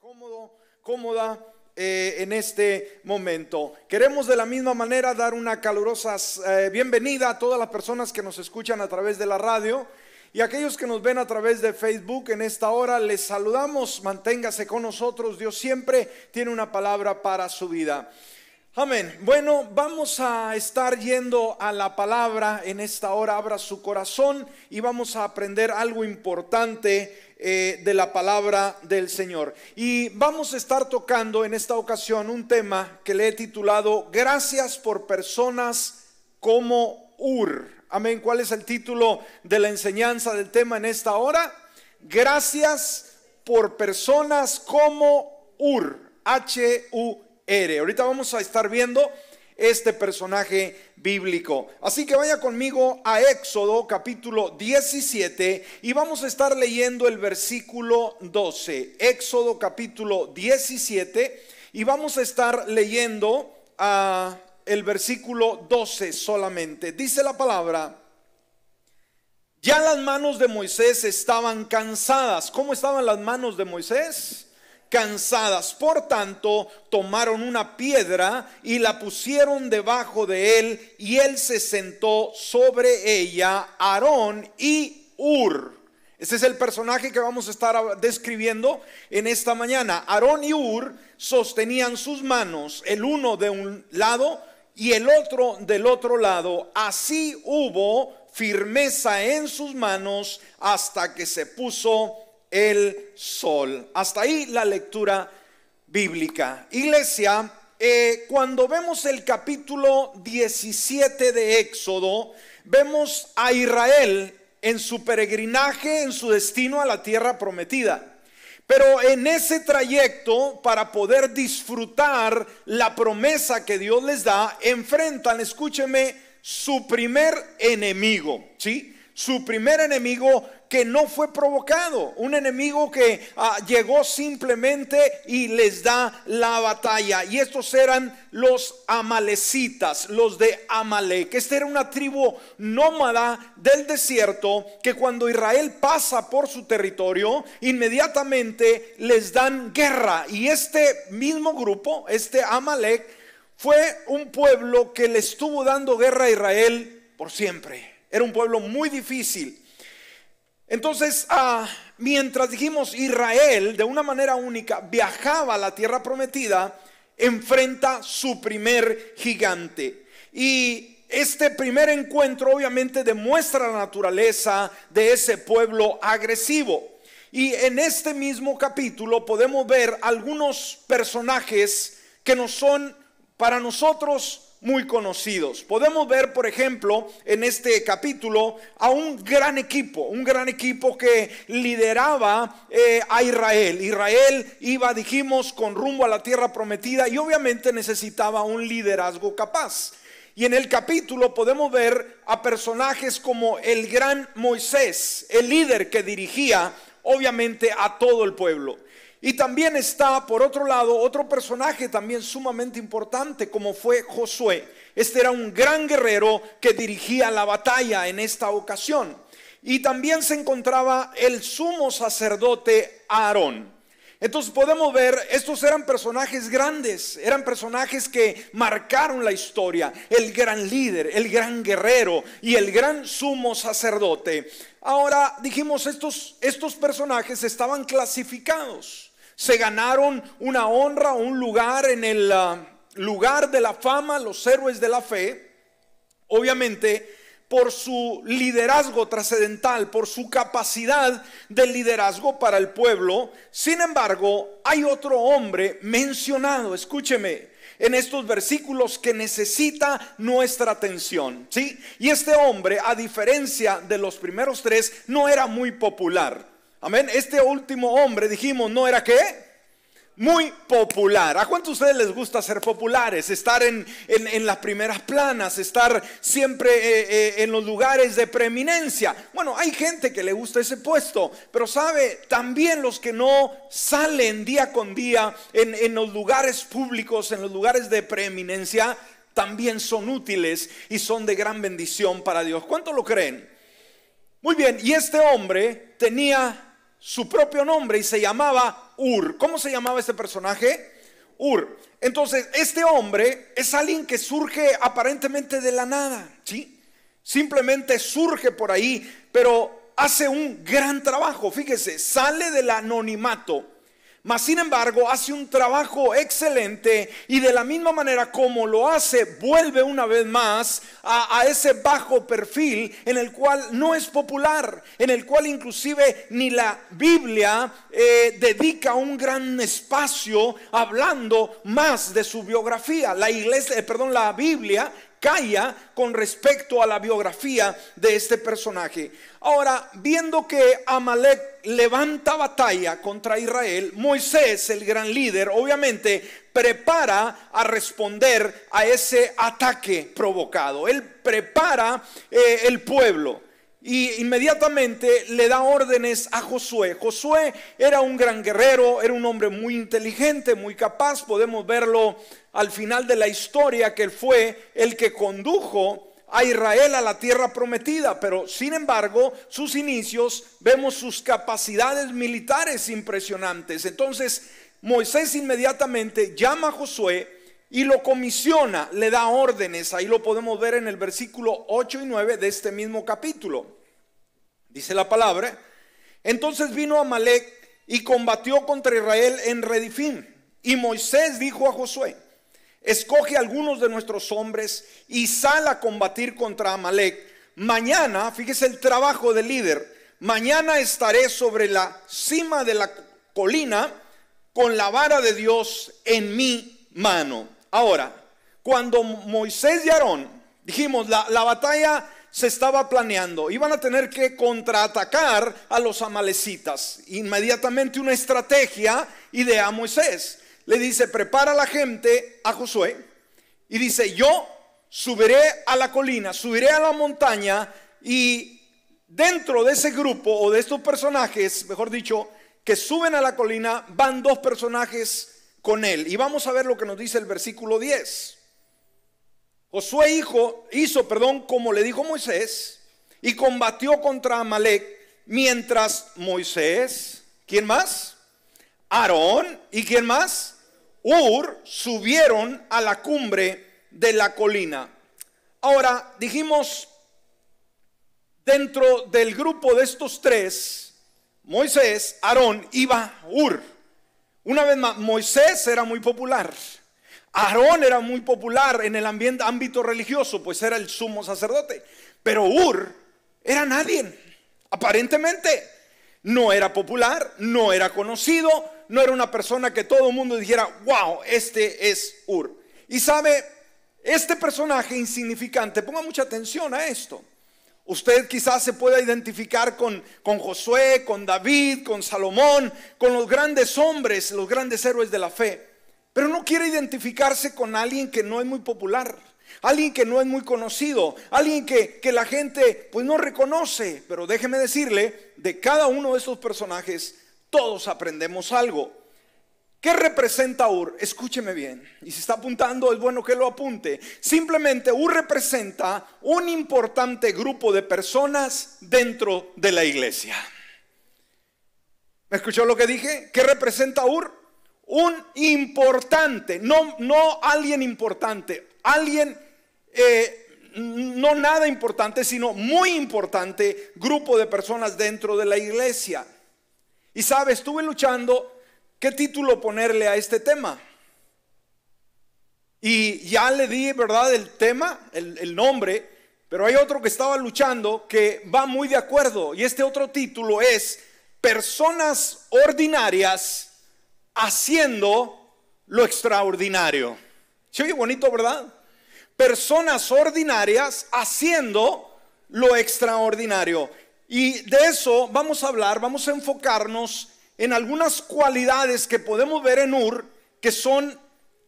cómodo, cómoda eh, en este momento. Queremos de la misma manera dar una calurosa eh, bienvenida a todas las personas que nos escuchan a través de la radio y aquellos que nos ven a través de Facebook en esta hora. Les saludamos, manténgase con nosotros. Dios siempre tiene una palabra para su vida. Amén. Bueno, vamos a estar yendo a la palabra en esta hora. Abra su corazón y vamos a aprender algo importante eh, de la palabra del Señor. Y vamos a estar tocando en esta ocasión un tema que le he titulado Gracias por personas como Ur. Amén. ¿Cuál es el título de la enseñanza del tema en esta hora? Gracias por personas como Ur. h u Ahorita vamos a estar viendo este personaje bíblico. Así que vaya conmigo a Éxodo capítulo 17 y vamos a estar leyendo el versículo 12. Éxodo capítulo 17 y vamos a estar leyendo ah, el versículo 12 solamente. Dice la palabra. Ya las manos de Moisés estaban cansadas. ¿Cómo estaban las manos de Moisés? cansadas. Por tanto, tomaron una piedra y la pusieron debajo de él y él se sentó sobre ella, Aarón y Ur. Ese es el personaje que vamos a estar describiendo en esta mañana. Aarón y Ur sostenían sus manos, el uno de un lado y el otro del otro lado. Así hubo firmeza en sus manos hasta que se puso el sol. Hasta ahí la lectura bíblica. Iglesia, eh, cuando vemos el capítulo 17 de Éxodo, vemos a Israel en su peregrinaje, en su destino a la tierra prometida. Pero en ese trayecto, para poder disfrutar la promesa que Dios les da, enfrentan, escúcheme, su primer enemigo, ¿sí? su primer enemigo que no fue provocado, un enemigo que ah, llegó simplemente y les da la batalla. Y estos eran los amalecitas, los de Amalek. Esta era una tribu nómada del desierto que cuando Israel pasa por su territorio, inmediatamente les dan guerra. Y este mismo grupo, este Amalek, fue un pueblo que le estuvo dando guerra a Israel por siempre. Era un pueblo muy difícil. Entonces, ah, mientras dijimos Israel, de una manera única, viajaba a la tierra prometida, enfrenta su primer gigante. Y este primer encuentro obviamente demuestra la naturaleza de ese pueblo agresivo. Y en este mismo capítulo podemos ver algunos personajes que no son para nosotros muy conocidos. Podemos ver, por ejemplo, en este capítulo a un gran equipo, un gran equipo que lideraba eh, a Israel. Israel iba, dijimos, con rumbo a la tierra prometida y obviamente necesitaba un liderazgo capaz. Y en el capítulo podemos ver a personajes como el gran Moisés, el líder que dirigía obviamente a todo el pueblo. Y también está, por otro lado, otro personaje también sumamente importante, como fue Josué. Este era un gran guerrero que dirigía la batalla en esta ocasión. Y también se encontraba el sumo sacerdote Aarón. Entonces podemos ver, estos eran personajes grandes, eran personajes que marcaron la historia, el gran líder, el gran guerrero y el gran sumo sacerdote. Ahora dijimos, estos, estos personajes estaban clasificados se ganaron una honra, un lugar en el ah, lugar de la fama, los héroes de la fe, obviamente por su liderazgo trascendental, por su capacidad de liderazgo para el pueblo. Sin embargo, hay otro hombre mencionado, escúcheme, en estos versículos que necesita nuestra atención. ¿sí? Y este hombre, a diferencia de los primeros tres, no era muy popular. Amén. Este último hombre, dijimos, ¿no era que Muy popular. ¿A cuántos ustedes les gusta ser populares? Estar en, las primeras planas, estar siempre eh, eh, en los lugares de preeminencia. Bueno, hay gente que le gusta ese puesto, pero sabe, también los que no salen día con día en, en los lugares públicos, en los lugares de preeminencia, también son útiles y son de gran bendición para Dios. ¿Cuánto lo creen? Muy bien, y este hombre tenía su propio nombre y se llamaba Ur. ¿Cómo se llamaba este personaje? Ur. Entonces, este hombre es alguien que surge aparentemente de la nada, ¿sí? Simplemente surge por ahí, pero hace un gran trabajo. Fíjese, sale del anonimato mas sin embargo hace un trabajo excelente y de la misma manera como lo hace, vuelve una vez más a, ese bajo perfil en el cual no es popular, en el cual inclusive ni la Biblia eh, dedica un gran espacio hablando más de su biografía. La iglesia, eh, perdón, la Biblia calla con respecto a la biografía de este personaje. Ahora, viendo que Amalek levanta batalla contra Israel, Moisés, el gran líder, obviamente prepara a responder a ese ataque provocado. Él prepara eh, el pueblo. Y inmediatamente le da órdenes a Josué. Josué era un gran guerrero, era un hombre muy inteligente, muy capaz. Podemos verlo al final de la historia que fue el que condujo a Israel a la tierra prometida. Pero sin embargo, sus inicios vemos sus capacidades militares impresionantes. Entonces, Moisés inmediatamente llama a Josué y lo comisiona, le da órdenes. Ahí lo podemos ver en el versículo 8 y 9 de este mismo capítulo. Dice la palabra. Entonces vino Amalek y combatió contra Israel en Redifim. Y Moisés dijo a Josué, escoge algunos de nuestros hombres y sal a combatir contra Amalek. Mañana, fíjese el trabajo del líder, mañana estaré sobre la cima de la colina con la vara de Dios en mi mano. Ahora, cuando Moisés y Aarón, dijimos, la, batalla se estaba planeando. Iban a tener que contraatacar a los amalecitas. Inmediatamente una estrategia idea a Moisés. Le dice, prepara la gente a Josué. Y dice, yo subiré a la colina, subiré a la montaña y dentro de ese grupo o de estos personajes, mejor dicho, que suben a la colina, van dos personajes con él. Y vamos a ver lo que nos dice el versículo 10. Josué hijo, hizo, perdón, como le dijo Moisés, y combatió contra Amalek, mientras Moisés, ¿quién más? Aarón y quién más? Ur subieron a la cumbre de la colina. Ahora, dijimos, dentro del grupo de estos tres, Moisés, Aarón iba Ur. Una vez más, Moisés era muy popular. Aarón era muy popular en el ámbito religioso, pues era el sumo sacerdote. Pero Ur era nadie, aparentemente. No era popular, no era conocido, no era una persona que todo el mundo dijera, wow, este es Ur. Y sabe, este personaje insignificante, ponga mucha atención a esto, Usted quizás se pueda identificar con, con Josué, con David, con Salomón, con los grandes hombres, los grandes héroes de la fe. Pero no quiere identificarse con alguien que no es muy popular, alguien que no es muy conocido, alguien que, que la gente pues no reconoce. Pero déjeme decirle, de cada uno de esos personajes todos aprendemos algo. ¿Qué representa Ur? Escúcheme bien. Y si está apuntando, es bueno que lo apunte. Simplemente Ur representa un importante grupo de personas dentro de la iglesia. ¿Me escuchó lo que dije? ¿Qué representa Ur? Un importante, no, no alguien importante, alguien eh, no nada importante, sino muy importante grupo de personas dentro de la iglesia. Y sabe estuve luchando ¿Qué título ponerle a este tema? Y ya le di, ¿verdad?, el tema, el, nombre, pero hay otro que estaba luchando que va muy de acuerdo. Y este otro título es Personas Ordinarias haciendo lo extraordinario. ¿Se oye bonito, verdad? Personas ordinarias haciendo lo extraordinario. Y de eso vamos a hablar, vamos a enfocarnos en algunas cualidades que podemos ver en Ur que son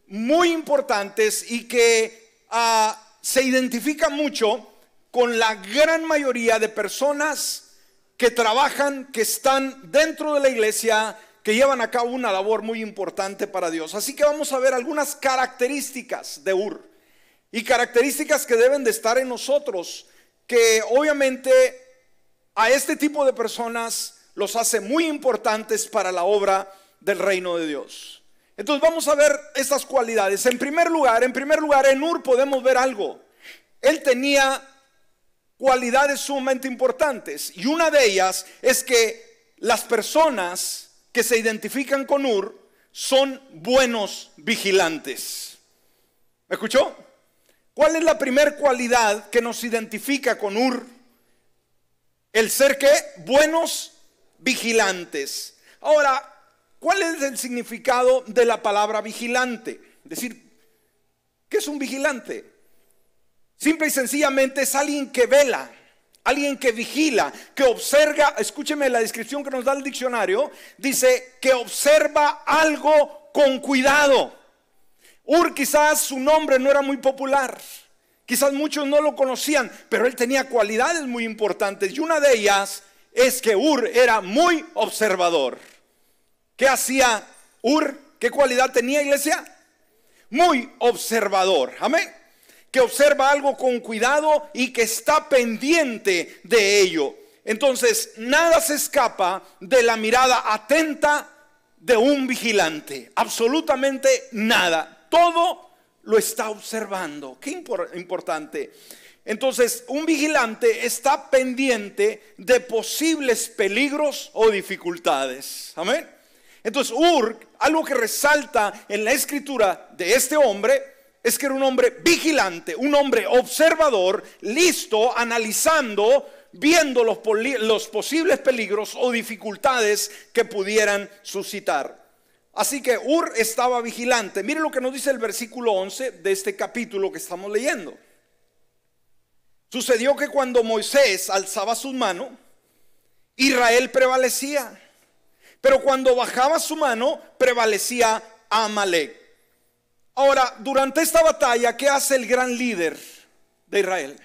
muy importantes y que ah, se identifica mucho con la gran mayoría de personas que trabajan, que están dentro de la iglesia, que llevan a cabo una labor muy importante para Dios. Así que vamos a ver algunas características de Ur y características que deben de estar en nosotros, que obviamente a este tipo de personas los hace muy importantes para la obra del reino de Dios. Entonces vamos a ver estas cualidades. En primer lugar, en primer lugar, en Ur podemos ver algo. Él tenía cualidades sumamente importantes y una de ellas es que las personas que se identifican con Ur son buenos vigilantes. ¿Me escuchó? ¿Cuál es la primera cualidad que nos identifica con Ur? El ser que buenos vigilantes. Ahora, ¿cuál es el significado de la palabra vigilante? Es decir, ¿qué es un vigilante? Simple y sencillamente es alguien que vela, alguien que vigila, que observa, escúcheme la descripción que nos da el diccionario, dice que observa algo con cuidado. Ur quizás su nombre no era muy popular, quizás muchos no lo conocían, pero él tenía cualidades muy importantes y una de ellas es que Ur era muy observador. ¿Qué hacía Ur? ¿Qué cualidad tenía iglesia? Muy observador. Amén. Que observa algo con cuidado y que está pendiente de ello. Entonces, nada se escapa de la mirada atenta de un vigilante. Absolutamente nada. Todo lo está observando. Qué importante. Entonces, un vigilante está pendiente de posibles peligros o dificultades. Amén. Entonces, Ur, algo que resalta en la escritura de este hombre, es que era un hombre vigilante, un hombre observador, listo, analizando, viendo los, posibles peligros o dificultades que pudieran suscitar. Así que Ur estaba vigilante. Mire lo que nos dice el versículo 11 de este capítulo que estamos leyendo. Sucedió que cuando Moisés alzaba su mano, Israel prevalecía. Pero cuando bajaba su mano, prevalecía Amalek. Ahora, durante esta batalla, ¿qué hace el gran líder de Israel?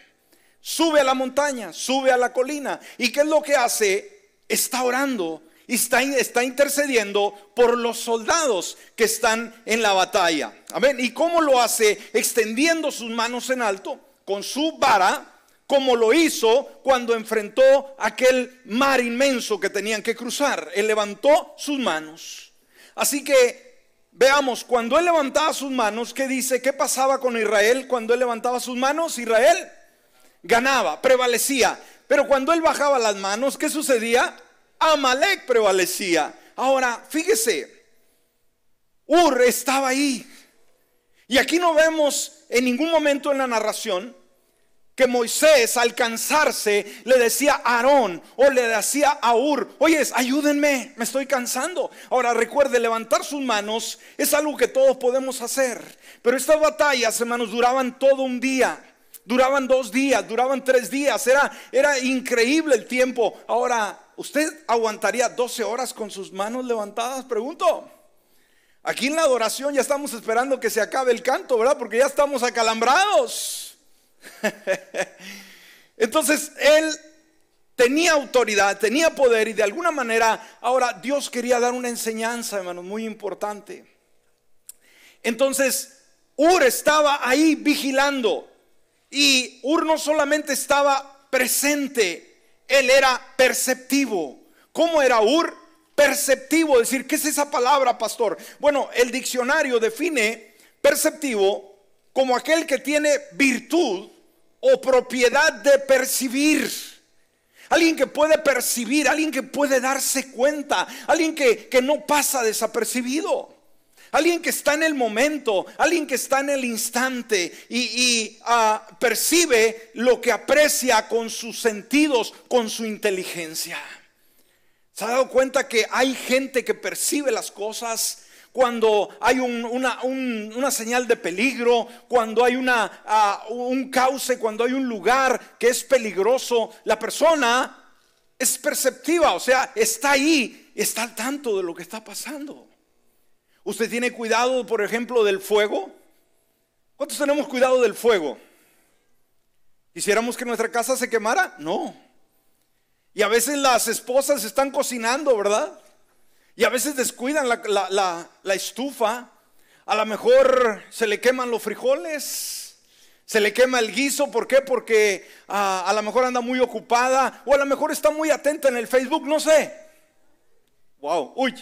Sube a la montaña, sube a la colina. ¿Y qué es lo que hace? Está orando y está, está intercediendo por los soldados que están en la batalla. Amén. ¿Y cómo lo hace? Extendiendo sus manos en alto con su vara como lo hizo cuando enfrentó aquel mar inmenso que tenían que cruzar. Él levantó sus manos. Así que veamos, cuando él levantaba sus manos, ¿qué dice? ¿Qué pasaba con Israel cuando él levantaba sus manos? Israel ganaba, prevalecía. Pero cuando él bajaba las manos, ¿qué sucedía? Amalek prevalecía. Ahora, fíjese, Ur estaba ahí. Y aquí no vemos en ningún momento en la narración que Moisés al cansarse le decía a Aarón o le decía a Ur, oyes, ayúdenme, me estoy cansando. Ahora recuerde, levantar sus manos es algo que todos podemos hacer. Pero estas batallas, hermanos, duraban todo un día, duraban dos días, duraban tres días, era, era increíble el tiempo. Ahora, ¿usted aguantaría 12 horas con sus manos levantadas? Pregunto. Aquí en la adoración ya estamos esperando que se acabe el canto, ¿verdad? Porque ya estamos acalambrados. Entonces él tenía autoridad, tenía poder y de alguna manera, ahora Dios quería dar una enseñanza, hermano muy importante. Entonces, Ur estaba ahí vigilando y Ur no solamente estaba presente, él era perceptivo. ¿Cómo era Ur? Perceptivo, decir, ¿qué es esa palabra, pastor? Bueno, el diccionario define perceptivo como aquel que tiene virtud o propiedad de percibir. Alguien que puede percibir, alguien que puede darse cuenta, alguien que, no pasa desapercibido alguien que está en el momento, alguien que está en el instante y, ah, percibe lo que aprecia con sus sentidos, con su inteligencia. ¿Se ha dado cuenta que hay gente que percibe las cosas cuando hay una, señal de peligro, cuando hay una, ah, un cauce, cuando hay un lugar que es peligroso, la persona es perceptiva, o sea, está ahí, está al tanto de lo que está pasando. Usted tiene cuidado, por ejemplo, del fuego. ¿Cuántos tenemos cuidado del fuego? ¿Quisiéramos que nuestra casa se quemara? No. Y a veces las esposas están cocinando, ¿verdad? Y a veces descuidan la, estufa. A lo mejor se le queman los frijoles. Se le quema el guiso, ¿por qué? Porque ah, a lo mejor anda muy ocupada o a lo mejor está muy atenta en el Facebook, no sé. Wow, uy.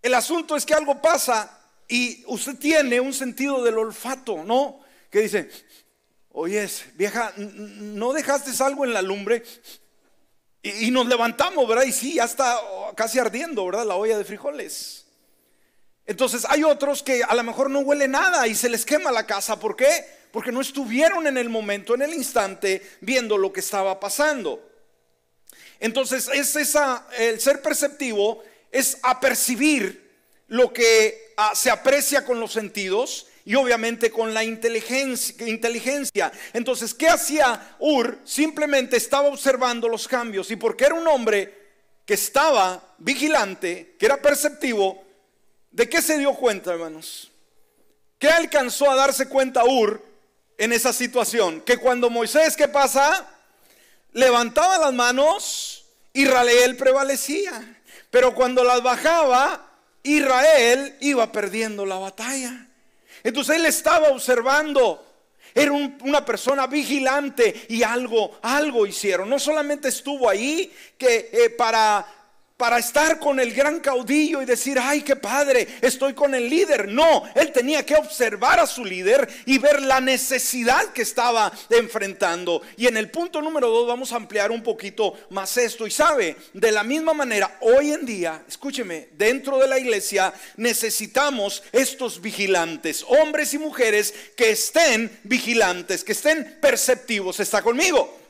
El asunto es que algo pasa y usted tiene un sentido del olfato, ¿no? Que dice, oye, vieja, ¿no dejaste algo en la lumbre? Y, nos levantamos, ¿verdad? Y sí, ya está oh, casi ardiendo, ¿verdad? La olla de frijoles. Entonces hay otros que a lo mejor no huele nada y se les quema la casa. ¿Por qué? Porque no estuvieron en el momento, en el instante, viendo lo que estaba pasando. Entonces es el ser perceptivo es apercibir lo que ah, se aprecia con los sentidos y obviamente con la inteligencia, inteligencia. Entonces, ¿qué hacía Ur? Simplemente estaba observando los cambios y porque era un hombre que estaba vigilante, que era perceptivo, ¿de qué se dio cuenta, hermanos? ¿Qué alcanzó a darse cuenta Ur en esa situación? Que cuando Moisés, ¿qué pasa? Levantaba las manos, Israel prevalecía. Pero cuando las bajaba, Israel iba perdiendo la batalla. Entonces él estaba observando. Era una persona vigilante y algo, algo hicieron. No solamente estuvo ahí que eh, para para estar con el gran caudillo y decir, ay, qué padre, estoy con el líder. No, él tenía que observar a su líder y ver la necesidad que estaba enfrentando. Y en el punto número dos vamos a ampliar un poquito más esto. Y sabe, de la misma manera, hoy en día, escúcheme, dentro de la iglesia necesitamos estos vigilantes, hombres y mujeres que estén vigilantes, que estén perceptivos. ¿Está conmigo?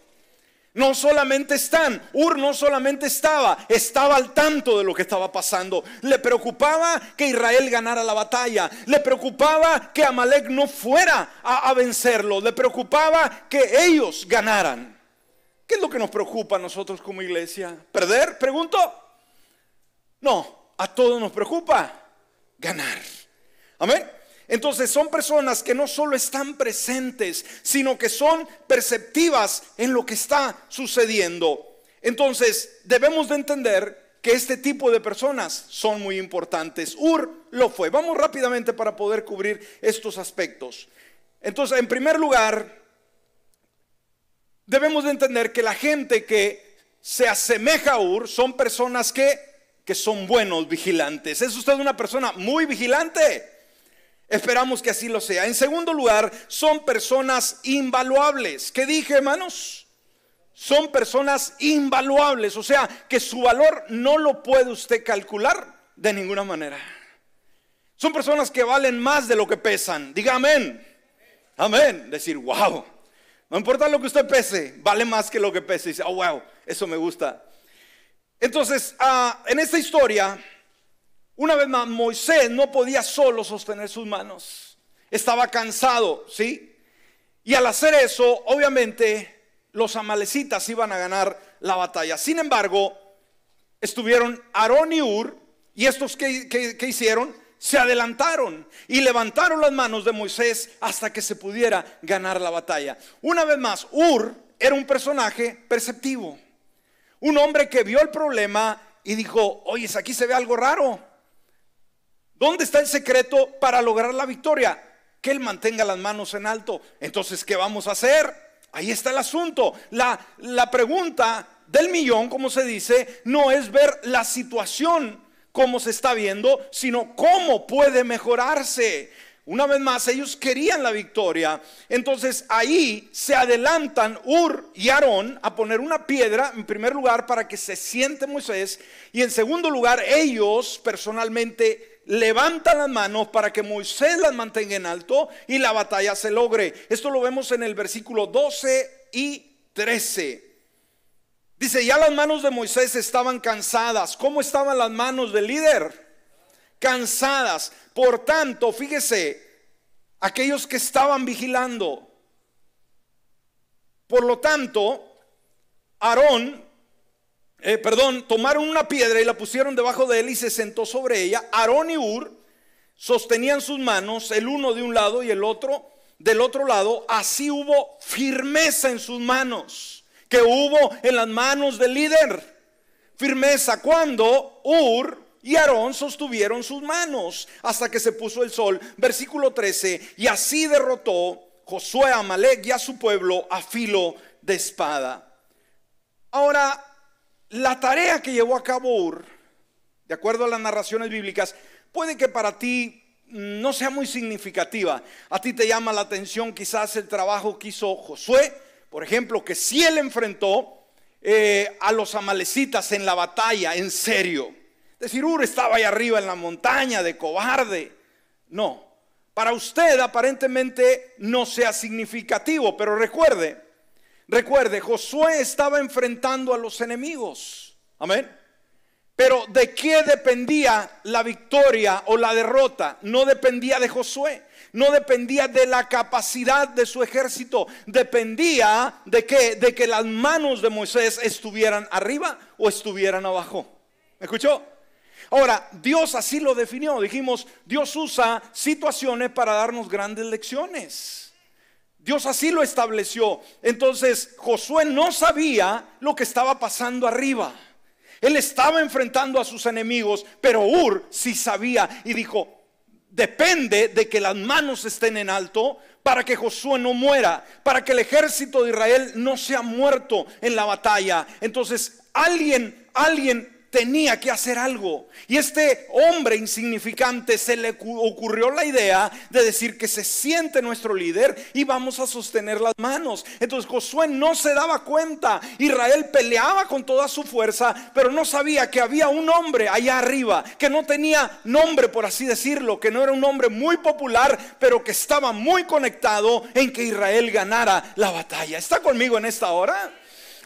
No solamente están, Ur no solamente estaba, estaba al tanto de lo que estaba pasando. Le preocupaba que Israel ganara la batalla, le preocupaba que Amalek no fuera a, vencerlo, le preocupaba que ellos ganaran. ¿Qué es lo que nos preocupa a nosotros como iglesia? ¿Perder? Pregunto. No, a todos nos preocupa ganar. Amén. Entonces son personas que no solo están presentes, sino que son perceptivas en lo que está sucediendo. Entonces debemos de entender que este tipo de personas son muy importantes. Ur lo fue. Vamos rápidamente para poder cubrir estos aspectos. Entonces, en primer lugar, debemos de entender que la gente que se asemeja a Ur son personas que, que son buenos vigilantes. ¿Es usted una persona muy vigilante? Esperamos que así lo sea. En segundo lugar, son personas invaluables. ¿Qué dije, hermanos? Son personas invaluables, o sea, que su valor no lo puede usted calcular de ninguna manera. Son personas que valen más de lo que pesan. Diga amén. Amén. Decir, wow. No importa lo que usted pese, vale más que lo que pese. Dice, oh, wow, eso me gusta. Entonces, ah, en esta historia, una vez más, Moisés no podía solo sostener sus manos. Estaba cansado, ¿sí? Y al hacer eso, obviamente, los amalecitas iban a ganar la batalla. Sin embargo, estuvieron Aarón y Ur, y estos que, hicieron, se adelantaron y levantaron las manos de Moisés hasta que se pudiera ganar la batalla. Una vez más, Ur era un personaje perceptivo, un hombre que vio el problema y dijo, oye, aquí se ve algo raro. ¿Dónde está el secreto para lograr la victoria? Que Él mantenga las manos en alto. Entonces, ¿qué vamos a hacer? Ahí está el asunto. La, pregunta del millón, como se dice, no es ver la situación como se está viendo, sino cómo puede mejorarse. Una vez más, ellos querían la victoria. Entonces ahí se adelantan Ur y Aarón a poner una piedra, en primer lugar, para que se siente Moisés, y en segundo lugar, ellos personalmente levanta las manos para que Moisés las mantenga en alto y la batalla se logre. Esto lo vemos en el versículo 12 y 13. Dice, ya las manos de Moisés estaban cansadas. ¿Cómo estaban las manos del líder? Cansadas. Por tanto, fíjese, aquellos que estaban vigilando. Por lo tanto, Aarón eh, perdón, tomaron una piedra y la pusieron debajo de él y se sentó sobre ella. Aarón y Ur sostenían sus manos, el uno de un lado y el otro del otro lado. Así hubo firmeza en sus manos, que hubo en las manos del líder. Firmeza cuando Ur y Aarón sostuvieron sus manos hasta que se puso el sol. Versículo 13, y así derrotó Josué a Malek y a su pueblo a filo de espada. Ahora, la tarea que llevó a cabo Ur, de acuerdo a las narraciones bíblicas, puede que para ti no sea muy significativa. A ti te llama la atención quizás el trabajo que hizo Josué, por ejemplo, que si él enfrentó eh, a los amalecitas en la batalla, en serio. Es decir, Ur estaba ahí arriba en la montaña de cobarde. No, para usted aparentemente no sea significativo, pero recuerde, Recuerde, Josué estaba enfrentando a los enemigos. Amén. Pero ¿de qué dependía la victoria o la derrota? No dependía de Josué, no dependía de la capacidad de su ejército, dependía de que de que las manos de Moisés estuvieran arriba o estuvieran abajo. ¿Me escuchó? Ahora, Dios así lo definió. Dijimos, Dios usa situaciones para darnos grandes lecciones. Dios así lo estableció. Entonces Josué no sabía lo que estaba pasando arriba. Él estaba enfrentando a sus enemigos, pero Ur sí sabía y dijo, depende de que las manos estén en alto para que Josué no muera, para que el ejército de Israel no sea muerto en la batalla. Entonces alguien, alguien tenía que hacer algo. Y este hombre insignificante se le ocurrió la idea de decir que se siente nuestro líder y vamos a sostener las manos. Entonces Josué no se daba cuenta. Israel peleaba con toda su fuerza, pero no sabía que había un hombre allá arriba que no tenía nombre, por así decirlo, que no era un hombre muy popular, pero que estaba muy conectado en que Israel ganara la batalla. ¿Está conmigo en esta hora?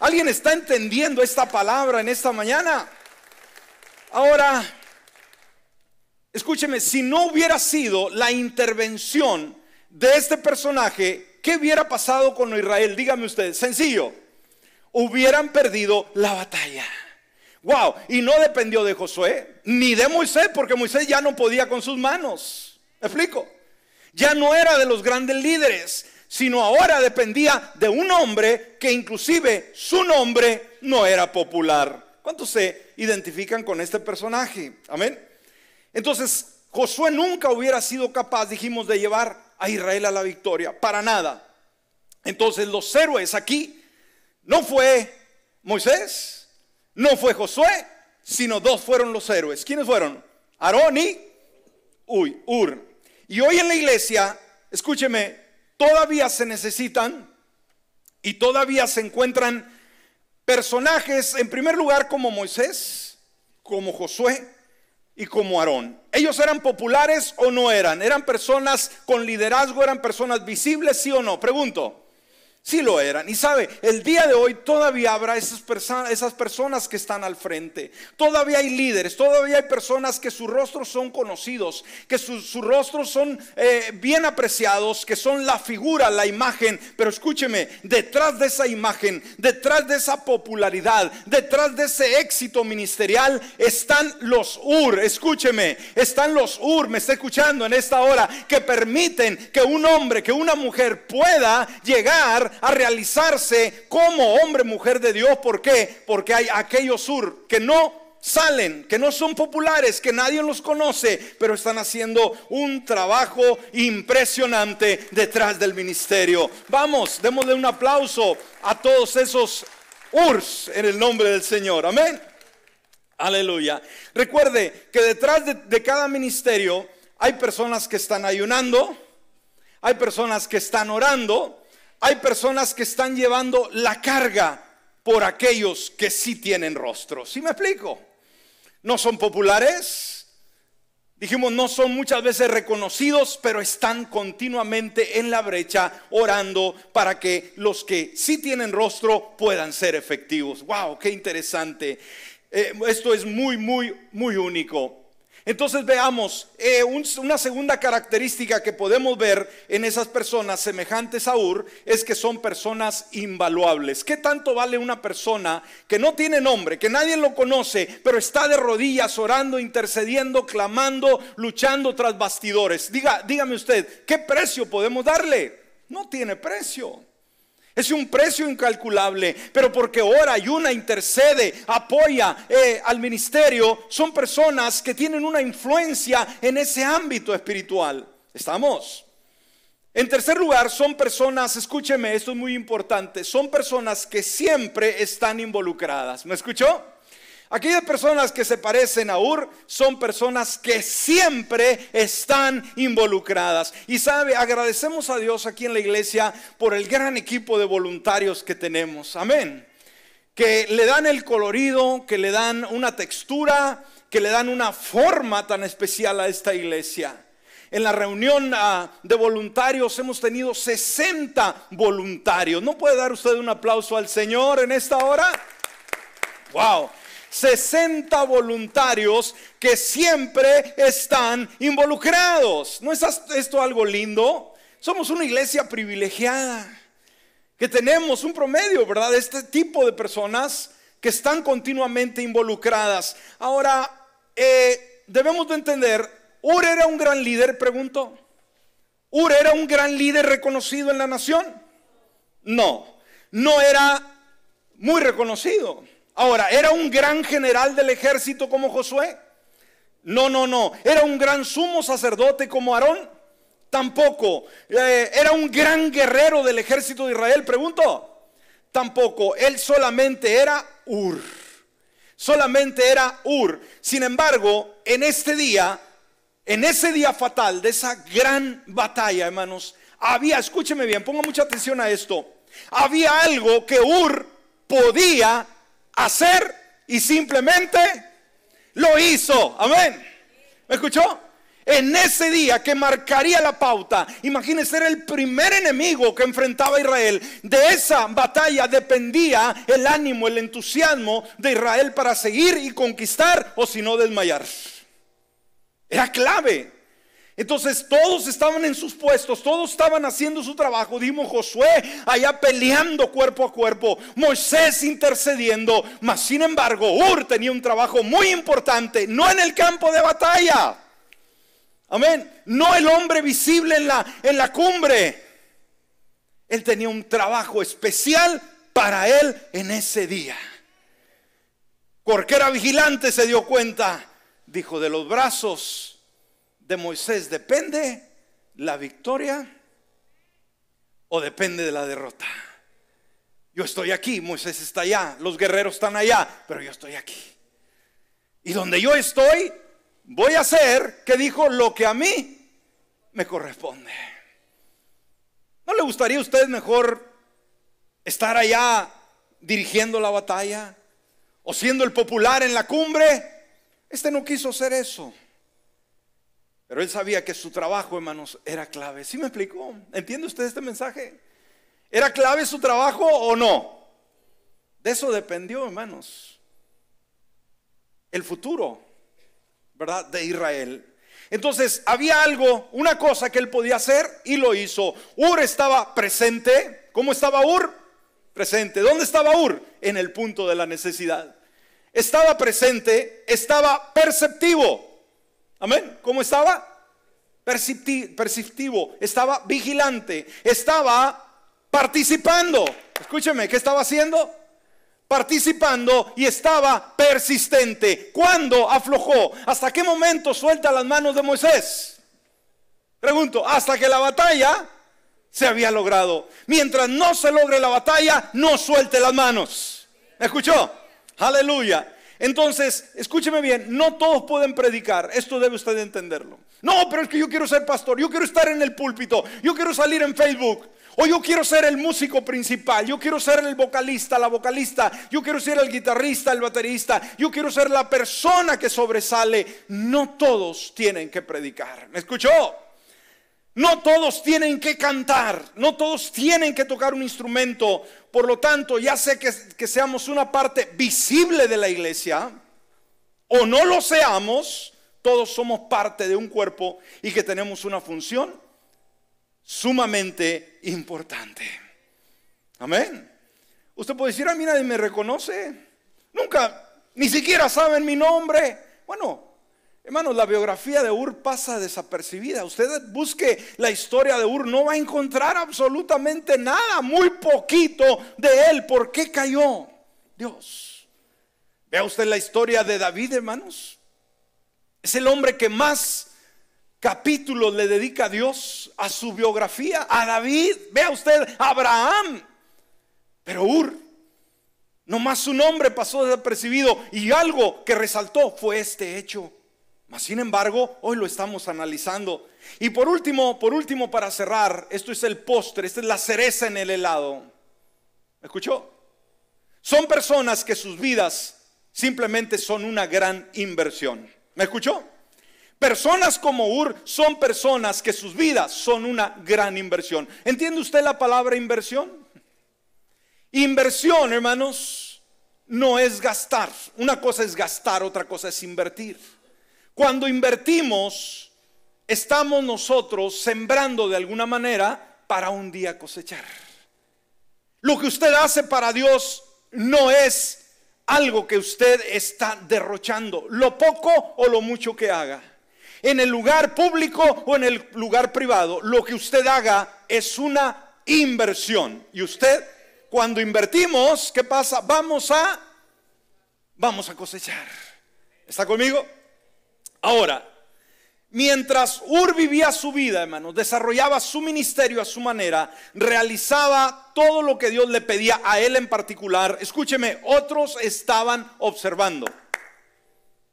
¿Alguien está entendiendo esta palabra en esta mañana? Ahora, escúcheme, si no hubiera sido la intervención de este personaje, ¿qué hubiera pasado con Israel? Dígame usted, sencillo, hubieran perdido la batalla. Wow, y no dependió de Josué ni de Moisés, porque Moisés ya no podía con sus manos. ¿Me explico? Ya no era de los grandes líderes, sino ahora dependía de un hombre que inclusive su nombre no era popular. ¿Cuántos se identifican con este personaje? Amén. Entonces, Josué nunca hubiera sido capaz, dijimos, de llevar a Israel a la victoria, para nada. Entonces, los héroes aquí no fue Moisés, no fue Josué, sino dos fueron los héroes. ¿Quiénes fueron? Aarón y Ur. Y hoy en la iglesia, escúcheme, todavía se necesitan y todavía se encuentran personajes, en primer lugar, como Moisés, como Josué y como Aarón. ¿Ellos eran populares o no eran? ¿Eran personas con liderazgo? ¿Eran personas visibles, sí o no? Pregunto. Sí lo eran. Y sabe, el día de hoy todavía habrá esas, personas, esas personas que están al frente. Todavía hay líderes, todavía hay personas que sus rostros son conocidos, que sus rostros son eh, bien apreciados, que son la figura, la imagen. Pero escúcheme, detrás de esa imagen, detrás de esa popularidad, detrás de ese éxito ministerial, están los UR. Escúcheme, están los UR, me está escuchando en esta hora, que permiten que un hombre, que una mujer pueda llegar a realizarse como hombre, mujer de Dios. ¿Por qué? Porque hay aquellos UR que no salen, que no son populares, que nadie los conoce, pero están haciendo un trabajo impresionante detrás del ministerio. Vamos, démosle un aplauso a todos esos URS en el nombre del Señor. Amén. Aleluya. Recuerde que detrás de cada ministerio hay personas que están ayunando, hay personas que están orando, hay personas que están llevando la carga por aquellos que sí tienen rostro. ¿Sí me explico? No son populares, dijimos, no son muchas veces reconocidos, pero están continuamente en la brecha orando para que los que sí tienen rostro puedan ser efectivos. ¡Wow! ¡Qué interesante! Eh, esto es muy, muy, muy único. Entonces veamos eh, una segunda característica que podemos ver en esas personas semejantes a Ur es que son personas invaluables. ¿Qué tanto vale una persona que no tiene nombre, que nadie lo conoce, pero está de rodillas orando, intercediendo, clamando, luchando tras bastidores? Diga, dígame usted, ¿qué precio podemos darle? No tiene precio. Es un precio incalculable, pero porque ora, una intercede, apoya eh, al ministerio, son personas que tienen una influencia en ese ámbito espiritual. ¿Estamos? En tercer lugar, son personas, escúcheme, esto es muy importante, son personas que siempre están involucradas. ¿Me escuchó? Aquellas personas que se parecen a Ur son personas que siempre están involucradas. Y sabe, agradecemos a Dios aquí en la iglesia por el gran equipo de voluntarios que tenemos. Amén. Que le dan el colorido, que le dan una textura, que le dan una forma tan especial a esta iglesia. En la reunión ah, de voluntarios hemos tenido 60 voluntarios. ¿No puede dar usted un aplauso al Señor en esta hora? Wow. 60 voluntarios que siempre están involucrados. ¿No es esto algo lindo? Somos una iglesia privilegiada, que tenemos un promedio, ¿verdad? De este tipo de personas que están continuamente involucradas. Ahora, eh, debemos de entender, Ur era un gran líder, pregunto. Ur era un gran líder reconocido en la nación. No, no era muy reconocido. Ahora, ¿era un gran general del ejército como Josué? No, no, no. ¿Era un gran sumo sacerdote como Aarón? Tampoco. Eh, ¿Era un gran guerrero del ejército de Israel? Pregunto. Tampoco. Él solamente era Ur. Solamente era Ur. Sin embargo, en este día, en ese día fatal de esa gran batalla, hermanos, había, escúcheme bien, ponga mucha atención a esto. Había algo que Ur podía hacer y simplemente lo hizo. Amén. ¿Me escuchó? En ese día que marcaría la pauta, imagínense, era el primer enemigo que enfrentaba a Israel. De esa batalla dependía el ánimo, el entusiasmo de Israel para seguir y conquistar o si no desmayar. Era clave entonces todos estaban en sus puestos, todos estaban haciendo su trabajo. Dimos Josué allá peleando cuerpo a cuerpo, Moisés intercediendo. Mas sin embargo, Ur tenía un trabajo muy importante, no en el campo de batalla. Amén. No el hombre visible en la, en la cumbre. Él tenía un trabajo especial para él en ese día. Porque era vigilante se dio cuenta. Dijo, de los brazos de Moisés depende la victoria o depende de la derrota. Yo estoy aquí, Moisés está allá, los guerreros están allá, pero yo estoy aquí. Y donde yo estoy, voy a hacer, que dijo, lo que a mí me corresponde. ¿No le gustaría a usted mejor estar allá dirigiendo la batalla o siendo el popular en la cumbre? Este no quiso hacer eso. Pero él sabía que su trabajo, hermanos, era clave. ¿Sí me explicó? ¿Entiende usted este mensaje? ¿Era clave su trabajo o no? De eso dependió, hermanos, el futuro, ¿verdad? De Israel. Entonces, había algo, una cosa que él podía hacer y lo hizo. Ur estaba presente. ¿Cómo estaba Ur? Presente. ¿Dónde estaba Ur? En el punto de la necesidad. Estaba presente, estaba perceptivo. Amén. ¿Cómo estaba? Perceptivo, estaba vigilante, estaba participando. Escúcheme, ¿qué estaba haciendo? Participando y estaba persistente. ¿Cuándo aflojó? ¿Hasta qué momento suelta las manos de Moisés? Pregunto, hasta que la batalla se había logrado. Mientras no se logre la batalla, no suelte las manos. ¿Me escuchó? Aleluya. Entonces, escúcheme bien, no todos pueden predicar, esto debe usted entenderlo. No, pero es que yo quiero ser pastor, yo quiero estar en el púlpito, yo quiero salir en Facebook, o yo quiero ser el músico principal, yo quiero ser el vocalista, la vocalista, yo quiero ser el guitarrista, el baterista, yo quiero ser la persona que sobresale. No todos tienen que predicar, ¿me escuchó? No todos tienen que cantar, no todos tienen que tocar un instrumento. Por lo tanto, ya sé que, seamos una parte visible de la iglesia o no lo seamos, todos somos parte de un cuerpo y que tenemos una función sumamente importante. Amén. Usted puede decir, a mí nadie me reconoce. Nunca, ni siquiera saben mi nombre. Bueno, Hermanos, la biografía de Ur pasa desapercibida. Usted busque la historia de Ur, no va a encontrar absolutamente nada, muy poquito de él. ¿Por qué cayó? Dios. Vea usted la historia de David, hermanos. Es el hombre que más capítulos le dedica a Dios a su biografía, a David. Vea usted, Abraham. Pero Ur, nomás su nombre pasó desapercibido y algo que resaltó fue este hecho. Mas sin embargo, hoy lo estamos analizando. Y por último, por último para cerrar, esto es el postre, esta es la cereza en el helado. ¿Me escuchó? Son personas que sus vidas simplemente son una gran inversión. ¿Me escuchó? Personas como Ur son personas que sus vidas son una gran inversión. ¿Entiende usted la palabra inversión? Inversión, hermanos, no es gastar. Una cosa es gastar, otra cosa es invertir. Cuando invertimos, estamos nosotros sembrando de alguna manera para un día cosechar. Lo que usted hace para Dios no es algo que usted está derrochando, lo poco o lo mucho que haga. En el lugar público o en el lugar privado, lo que usted haga es una inversión. Y usted, cuando invertimos, ¿qué pasa? Vamos a, vamos a cosechar. ¿Está conmigo? Ahora, mientras Ur vivía su vida, hermanos, desarrollaba su ministerio a su manera, realizaba todo lo que Dios le pedía a él en particular, escúcheme, otros estaban observando.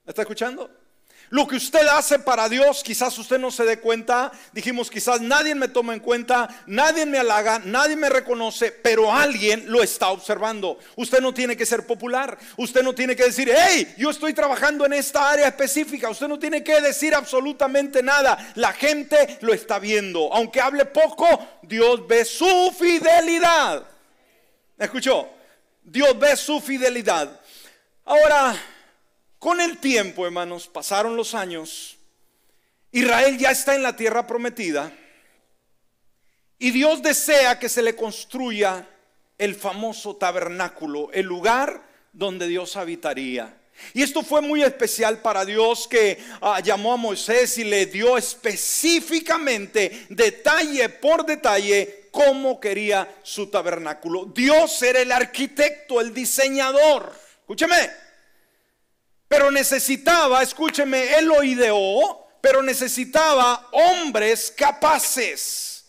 ¿Me está escuchando? Lo que usted hace para Dios, quizás usted no se dé cuenta. Dijimos, quizás nadie me toma en cuenta, nadie me halaga, nadie me reconoce, pero alguien lo está observando. Usted no tiene que ser popular. Usted no tiene que decir, hey, yo estoy trabajando en esta área específica. Usted no tiene que decir absolutamente nada. La gente lo está viendo. Aunque hable poco, Dios ve su fidelidad. ¿Me ¿Escuchó? Dios ve su fidelidad. Ahora, con el tiempo, hermanos, pasaron los años, Israel ya está en la tierra prometida y Dios desea que se le construya el famoso tabernáculo, el lugar donde Dios habitaría. Y esto fue muy especial para Dios que ah, llamó a Moisés y le dio específicamente, detalle por detalle, cómo quería su tabernáculo. Dios era el arquitecto, el diseñador. Escúcheme. Pero necesitaba, escúcheme, él lo ideó, pero necesitaba hombres capaces,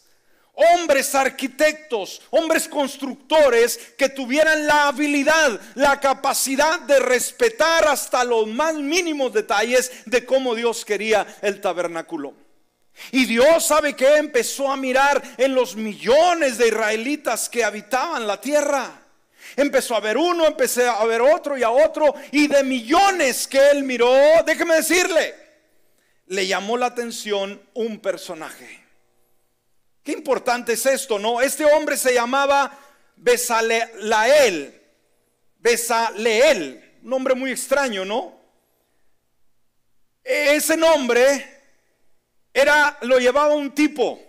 hombres arquitectos, hombres constructores que tuvieran la habilidad, la capacidad de respetar hasta los más mínimos detalles de cómo Dios quería el tabernáculo. Y Dios sabe que empezó a mirar en los millones de israelitas que habitaban la tierra. Empezó a ver uno, empecé a ver otro y a otro. Y de millones que él miró, déjeme decirle, le llamó la atención un personaje. Qué importante es esto, ¿no? Este hombre se llamaba Besaleel. Besaleel, un nombre muy extraño, ¿no? E-, ese nombre era lo llevaba un tipo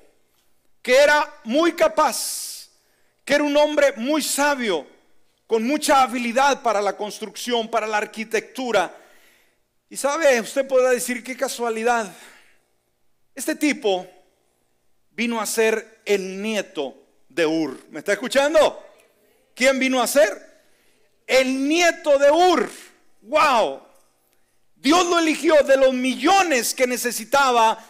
que era muy capaz, que era un hombre muy sabio, con mucha habilidad para la construcción, para la arquitectura. Y sabe, usted podrá decir qué casualidad. Este tipo vino a ser el nieto de Ur. ¿Me está escuchando? ¿Quién vino a ser? El nieto de Ur. ¡Wow! Dios lo eligió de los millones que necesitaba.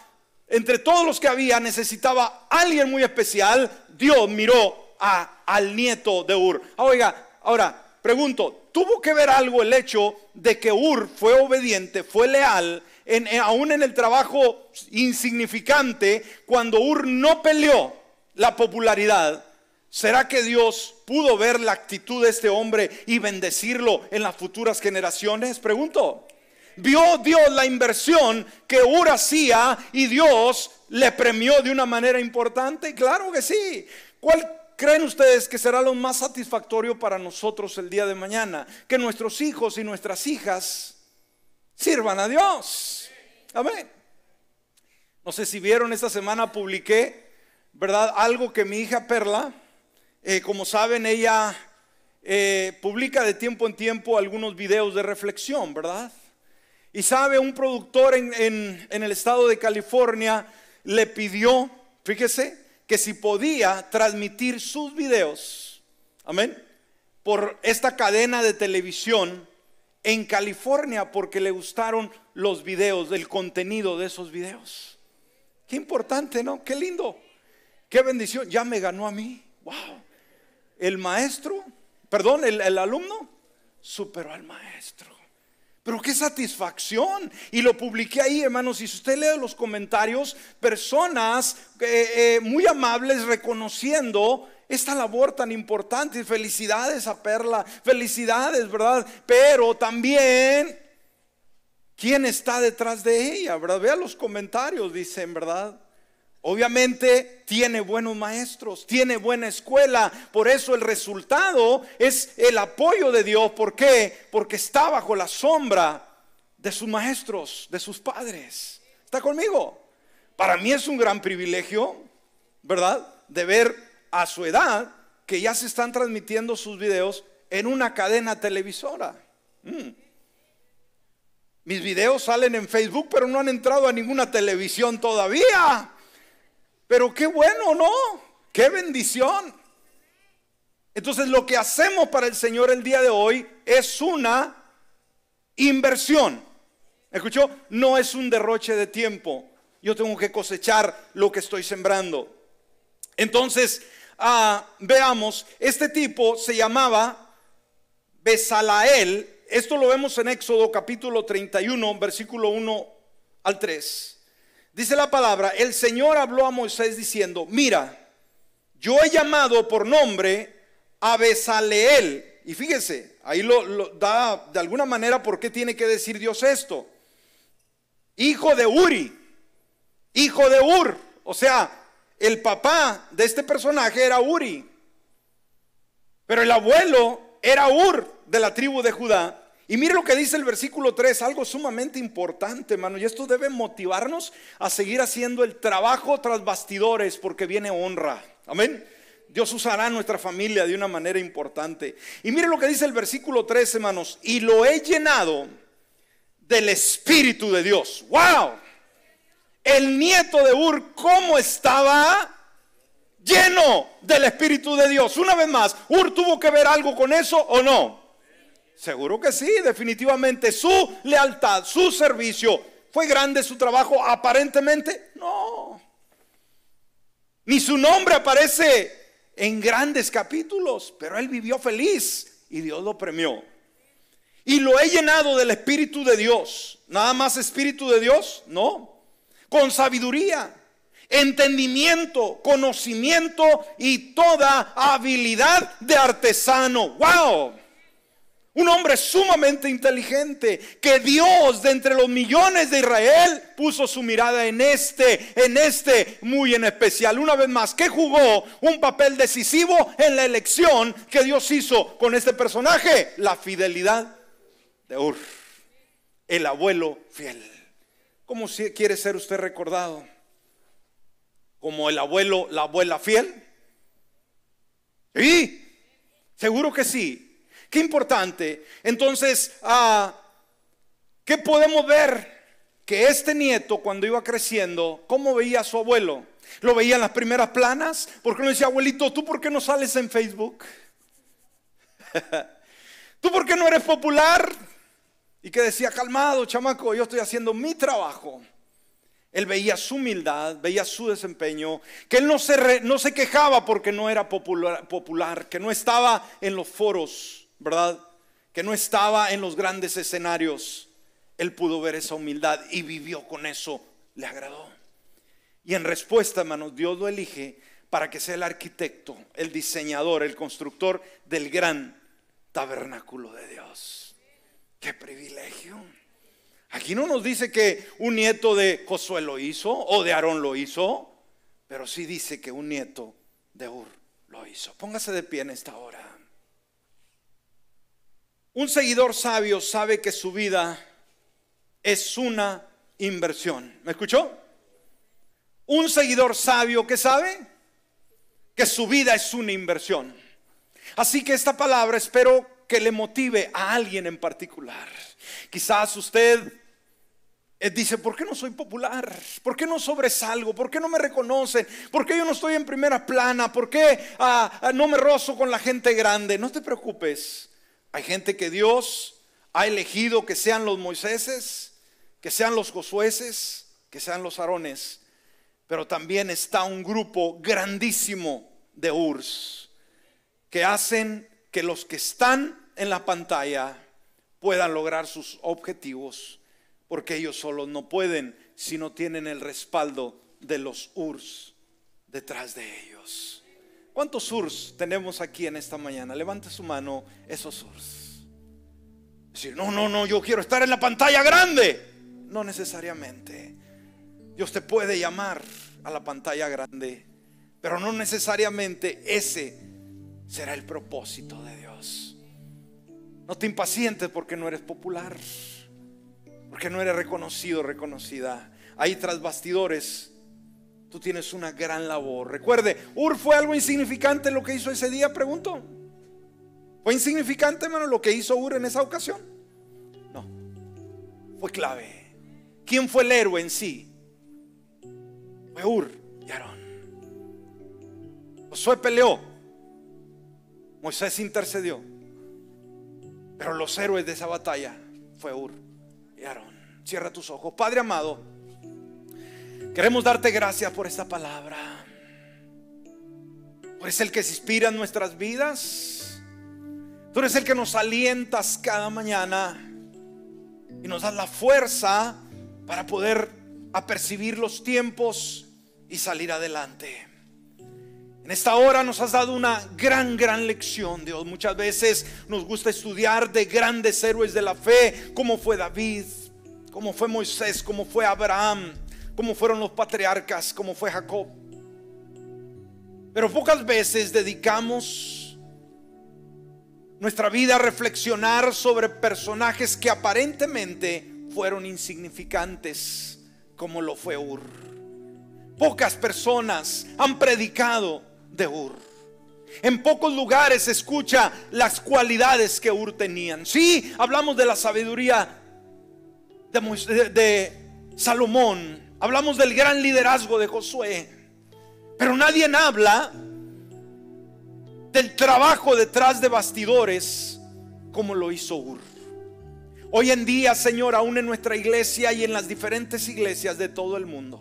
Entre todos los que había, necesitaba alguien muy especial. Dios miró a, al nieto de Ur. Ah, oiga, Ahora, pregunto, ¿tuvo que ver algo el hecho de que Ur fue obediente, fue leal, eh, aún en el trabajo insignificante, cuando Ur no peleó la popularidad? ¿Será que Dios pudo ver la actitud de este hombre y bendecirlo en las futuras generaciones? Pregunto. Vio Dios la inversión que Ur hacía y Dios le premió de una manera importante. Claro que sí. ¿Cuál, ¿Creen ustedes que será lo más satisfactorio para nosotros el día de mañana? Que nuestros hijos y nuestras hijas sirvan a Dios. Amén. No sé si vieron, esta semana publiqué, ¿verdad? Algo que mi hija Perla, eh, como saben, ella eh, publica de tiempo en tiempo algunos videos de reflexión, ¿verdad? Y sabe, un productor en, en el estado de California le pidió, fíjese, que si podía transmitir sus videos, amén, por esta cadena de televisión en California porque le gustaron los videos, el contenido de esos videos. Qué importante, ¿no? Qué lindo. Qué bendición. Ya me ganó a mí. Wow. El maestro, perdón, el, el alumno superó al maestro. Pero qué satisfacción. Y lo publiqué ahí, hermanos. Y si usted lee los comentarios, personas eh, eh, muy amables reconociendo esta labor tan importante. Felicidades a Perla, felicidades, ¿verdad? Pero también, ¿quién está detrás de ella? ¿Verdad? Vea los comentarios, dicen, ¿verdad? Obviamente tiene buenos maestros, tiene buena escuela, por eso el resultado es el apoyo de Dios. ¿Por qué? Porque está bajo la sombra de sus maestros, de sus padres. ¿Está conmigo? Para mí es un gran privilegio, ¿verdad? De ver a su edad que ya se están transmitiendo sus videos en una cadena televisora. Mm. Mis videos salen en Facebook, pero no han entrado a ninguna televisión todavía. Pero qué bueno, ¿no? Qué bendición. Entonces lo que hacemos para el Señor el día de hoy es una inversión. ¿Escuchó? No es un derroche de tiempo. Yo tengo que cosechar lo que estoy sembrando. Entonces, ah, veamos, este tipo se llamaba Besalael. Esto lo vemos en Éxodo capítulo 31, versículo 1 al 3. Dice la palabra, el Señor habló a Moisés diciendo, mira, yo he llamado por nombre a Besaleel. Y fíjese, ahí lo, lo da de alguna manera por qué tiene que decir Dios esto. Hijo de Uri, hijo de Ur. O sea, el papá de este personaje era Uri. Pero el abuelo era Ur de la tribu de Judá. Y mire lo que dice el versículo 3, algo sumamente importante, hermano. Y esto debe motivarnos a seguir haciendo el trabajo tras bastidores, porque viene honra. Amén. Dios usará nuestra familia de una manera importante. Y mire lo que dice el versículo 3, hermanos. Y lo he llenado del Espíritu de Dios. ¡Wow! El nieto de Ur, ¿cómo estaba? Lleno del Espíritu de Dios. Una vez más, ¿Ur tuvo que ver algo con eso o no? Seguro que sí, definitivamente. Su lealtad, su servicio, ¿fue grande su trabajo aparentemente? No. Ni su nombre aparece en grandes capítulos, pero él vivió feliz y Dios lo premió. Y lo he llenado del Espíritu de Dios. Nada más Espíritu de Dios, no. Con sabiduría, entendimiento, conocimiento y toda habilidad de artesano. ¡Wow! Un hombre sumamente inteligente que Dios de entre los millones de Israel puso su mirada en este, en este muy en especial. Una vez más, que jugó un papel decisivo en la elección que Dios hizo con este personaje, la fidelidad de Ur, el abuelo fiel. ¿Cómo quiere ser usted recordado? ¿Como el abuelo, la abuela fiel? Sí, seguro que sí. Qué importante. Entonces, que ah, ¿qué podemos ver? Que este nieto, cuando iba creciendo, ¿cómo veía a su abuelo? ¿Lo veía en las primeras planas? Porque no decía, abuelito, ¿tú por qué no sales en Facebook? ¿Tú por qué no eres popular? Y que decía, calmado, chamaco, yo estoy haciendo mi trabajo. Él veía su humildad, veía su desempeño, que él no se, no se quejaba porque no era popular, popular, que no estaba en los foros. ¿verdad? Que no estaba en los grandes escenarios. Él pudo ver esa humildad y vivió con eso. Le agradó. Y en respuesta, hermanos, Dios lo elige para que sea el arquitecto, el diseñador, el constructor del gran tabernáculo de Dios. ¡Qué privilegio! Aquí no nos dice que un nieto de Josué lo hizo o de Aarón lo hizo, pero sí dice que un nieto de Ur lo hizo. Póngase de pie en esta hora. Un seguidor sabio sabe que su vida es una inversión. ¿Me escuchó? Un seguidor sabio que sabe que su vida es una inversión. Así que esta palabra espero que le motive a alguien en particular. Quizás usted eh, dice, ¿por qué no soy popular? ¿Por qué no sobresalgo? ¿Por qué no me reconoce ¿Por qué yo no estoy en primera plana? ¿Por qué ah, ah, no me rozo con la gente grande? No te preocupes. Hay gente que Dios ha elegido que sean los Moiséses, que sean los Josueses que sean los Aarones, pero también está un grupo grandísimo de Urs que hacen que los que están en la pantalla puedan lograr sus objetivos, porque ellos solos no pueden si no tienen el respaldo de los Urs detrás de ellos. ¿Cuántos SURS tenemos aquí en esta mañana? Levante su mano esos SURS. Decir, no, no, no, yo quiero estar en la pantalla grande. No necesariamente. Dios te puede llamar a la pantalla grande, pero no necesariamente ese será el propósito de Dios. No te impacientes porque no eres popular, porque no eres reconocido, reconocida. Hay tras bastidores Tú tienes una gran labor. Recuerde, Ur fue algo insignificante lo que hizo ese día, pregunto. ¿Fue insignificante, hermano, lo que hizo Ur en esa ocasión? No. Fue clave. ¿Quién fue el héroe en sí? Fue Ur y Aarón. Josué peleó. Moisés intercedió. Pero los héroes de esa batalla fue Ur y Aarón. Cierra tus ojos. Padre amado. Queremos darte gracias por esta palabra. Tú eres el que se inspira en nuestras vidas. Tú eres el que nos alientas cada mañana y nos das la fuerza para poder apercibir los tiempos y salir adelante. En esta hora nos has dado una gran, gran lección, Dios. Muchas veces nos gusta estudiar de grandes héroes de la fe, como fue David, como fue Moisés, como fue Abraham como fueron los patriarcas, como fue Jacob. Pero pocas veces dedicamos nuestra vida a reflexionar sobre personajes que aparentemente fueron insignificantes, como lo fue Ur. Pocas personas han predicado de Ur. En pocos lugares se escucha las cualidades que Ur tenían. Sí, hablamos de la sabiduría de Salomón, Hablamos del gran liderazgo de Josué, pero nadie habla del trabajo detrás de bastidores como lo hizo Ur. Hoy en día, Señor, aún en nuestra iglesia y en las diferentes iglesias de todo el mundo,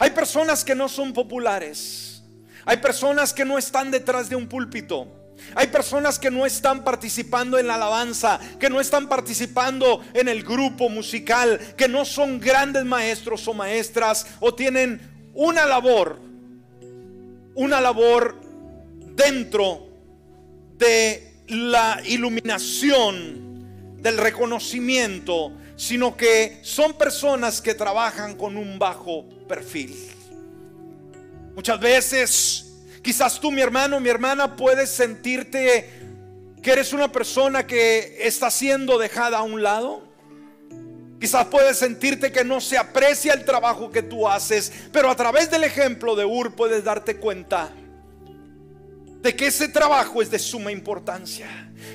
hay personas que no son populares, hay personas que no están detrás de un púlpito, hay personas que no están participando en la alabanza, que no están participando en el grupo musical, que no son grandes maestros o maestras o tienen una labor, una labor dentro de la iluminación, del reconocimiento, sino que son personas que trabajan con un bajo perfil. Muchas veces Quizás tú, mi hermano, mi hermana, puedes sentirte que eres una persona que está siendo dejada a un lado. Quizás puedes sentirte que no se aprecia el trabajo que tú haces, pero a través del ejemplo de Ur puedes darte cuenta de que ese trabajo es de suma importancia.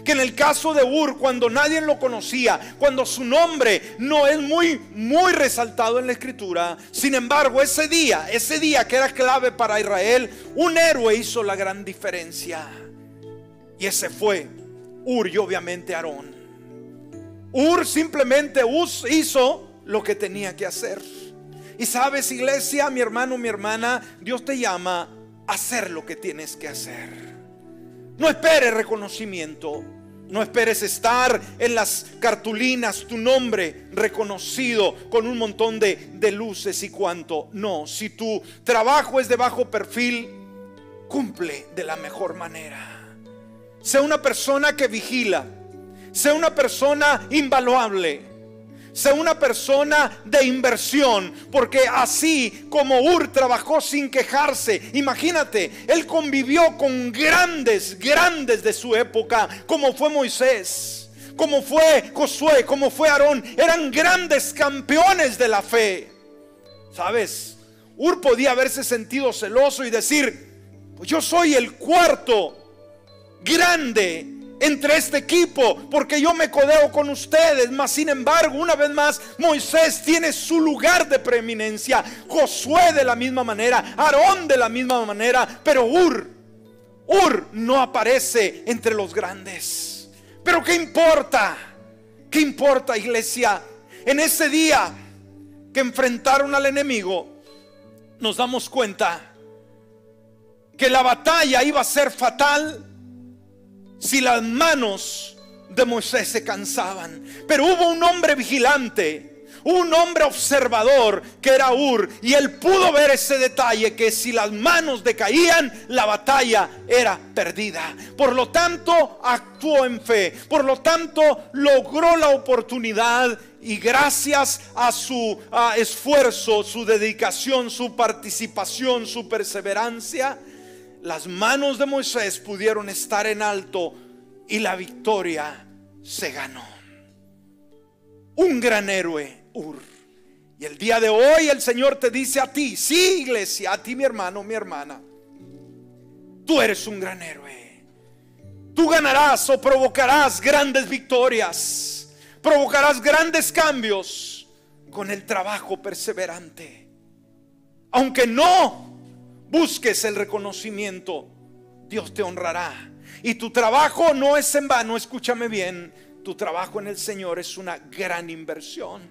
Que en el caso de Ur, cuando nadie lo conocía, cuando su nombre no es muy, muy resaltado en la escritura, sin embargo, ese día, ese día que era clave para Israel, un héroe hizo la gran diferencia. Y ese fue Ur y obviamente Aarón. Ur simplemente hizo lo que tenía que hacer. Y sabes, iglesia, mi hermano, mi hermana, Dios te llama hacer lo que tienes que hacer. No esperes reconocimiento. No esperes estar en las cartulinas tu nombre reconocido con un montón de, luces y cuanto. No, si tu trabajo es de bajo perfil, cumple de la mejor manera. Sea una persona que vigila. Sea una persona invaluable sea una persona de inversión, porque así como Ur trabajó sin quejarse, imagínate, él convivió con grandes, grandes de su época, como fue Moisés, como fue Josué, como fue Aarón, eran grandes campeones de la fe. ¿Sabes? Ur podía haberse sentido celoso y decir, pues yo soy el cuarto grande entre este equipo, porque yo me codeo con ustedes. Mas, sin embargo, una vez más, Moisés tiene su lugar de preeminencia, Josué de la misma manera, Aarón de la misma manera, pero Ur, Ur no aparece entre los grandes. Pero ¿qué importa? ¿Qué importa, iglesia? En ese día que enfrentaron al enemigo, nos damos cuenta que la batalla iba a ser fatal si las manos de Moisés se cansaban. Pero hubo un hombre vigilante, un hombre observador que era Ur, y él pudo ver ese detalle que si las manos decaían, la batalla era perdida. Por lo tanto, actuó en fe, por lo tanto, logró la oportunidad y gracias a su esfuerzo, su dedicación, su participación, su perseverancia, las manos de Moisés pudieron estar en alto y la victoria se ganó. Un gran héroe, Ur. Y el día de hoy el Señor te dice a ti, sí iglesia, a ti mi hermano, mi hermana, tú eres un gran héroe. Tú ganarás o provocarás grandes victorias, provocarás grandes cambios con el trabajo perseverante. Aunque no busques el reconocimiento, Dios te honrará. Y tu trabajo no es en vano, escúchame bien, tu trabajo en el Señor es una gran inversión.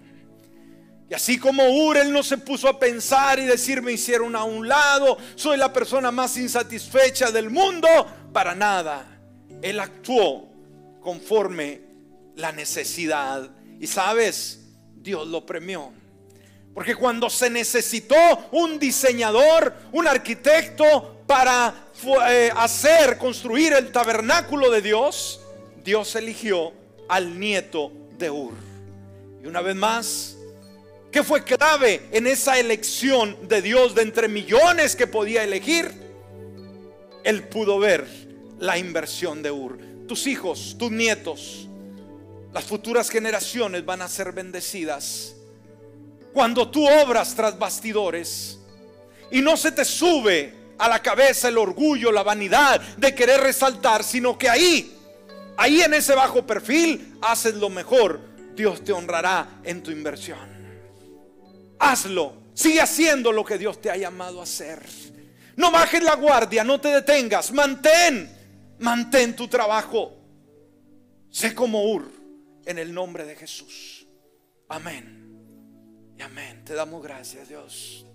Y así como él no se puso a pensar y decir me hicieron a un lado, soy la persona más insatisfecha del mundo, para nada. Él actuó conforme la necesidad. Y sabes, Dios lo premió. Porque cuando se necesitó un diseñador, un arquitecto para eh, hacer, construir el tabernáculo de Dios, Dios eligió al nieto de Ur. Y una vez más, ¿qué fue clave en esa elección de Dios de entre millones que podía elegir? Él pudo ver la inversión de Ur. Tus hijos, tus nietos, las futuras generaciones van a ser bendecidas cuando tú obras tras bastidores y no se te sube a la cabeza el orgullo, la vanidad de querer resaltar, sino que ahí, ahí en ese bajo perfil, haces lo mejor. Dios te honrará en tu inversión. Hazlo. Sigue haciendo lo que Dios te ha llamado a hacer. No bajes la guardia, no te detengas. Mantén, mantén tu trabajo. Sé como Ur en el nombre de Jesús. Amén amén. Te damos gracias, Dios.